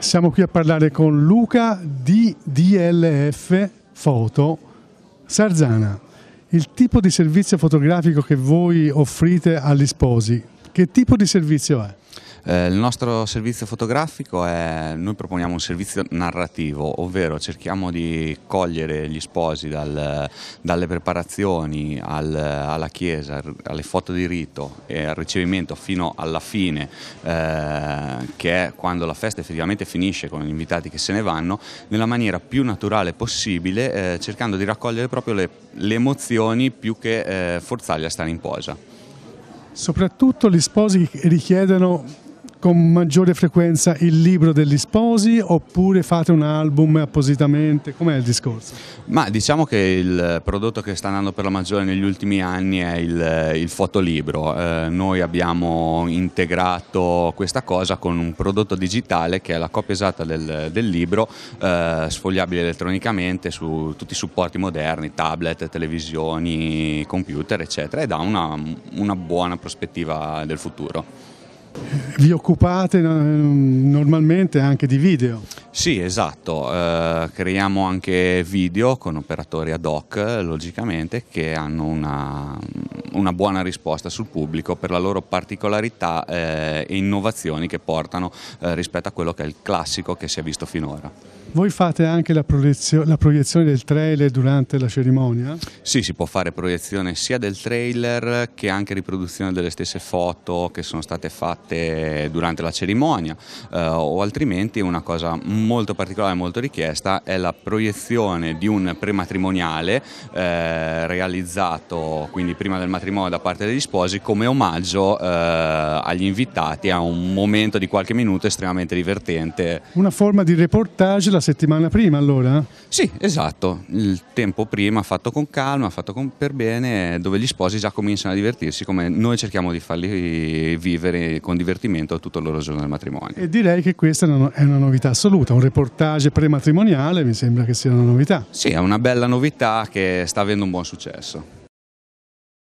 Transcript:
Siamo qui a parlare con Luca di DLF Foto Sarzana. Il tipo di servizio fotografico che voi offrite agli sposi, che tipo di servizio è? Eh, il nostro servizio fotografico è, noi proponiamo un servizio narrativo, ovvero cerchiamo di cogliere gli sposi dal, dalle preparazioni al, alla chiesa, alle foto di rito e al ricevimento fino alla fine, eh, che è quando la festa effettivamente finisce con gli invitati che se ne vanno, nella maniera più naturale possibile, eh, cercando di raccogliere proprio le, le emozioni più che eh, forzarli a stare in posa. Soprattutto gli sposi richiedono con maggiore frequenza il libro degli sposi oppure fate un album appositamente? Com'è il discorso? Ma diciamo che il prodotto che sta andando per la maggiore negli ultimi anni è il, il fotolibro. Eh, noi abbiamo integrato questa cosa con un prodotto digitale che è la copia esatta del, del libro, eh, sfogliabile elettronicamente su tutti i supporti moderni, tablet, televisioni, computer, eccetera, e dà una, una buona prospettiva del futuro vi occupate eh, normalmente anche di video? Sì, esatto, eh, creiamo anche video con operatori ad hoc, logicamente, che hanno una, una buona risposta sul pubblico per la loro particolarità eh, e innovazioni che portano eh, rispetto a quello che è il classico che si è visto finora. Voi fate anche la, proiezio la, proiezione del trailer durante la cerimonia? Sì, si può fare proiezione sia del trailer che anche riproduzione delle stesse foto che sono state fatte durante la cerimonia eh, o altrimenti una cosa molto particolare, e molto richiesta è la proiezione di un prematrimoniale eh, realizzato quindi prima del matrimonio patrimonio da parte degli sposi come omaggio eh, agli invitati a un momento di qualche minuto estremamente divertente. Una forma di reportage la settimana prima allora? Sì, esatto, il tempo prima fatto con calma, fatto con, per bene, dove gli sposi già cominciano a divertirsi come noi cerchiamo di farli vivere con divertimento tutto il loro giorno del matrimonio. E direi che questa è una novità assoluta, un reportage prematrimoniale mi sembra che sia una novità. Sì, è una bella novità che sta avendo un buon successo.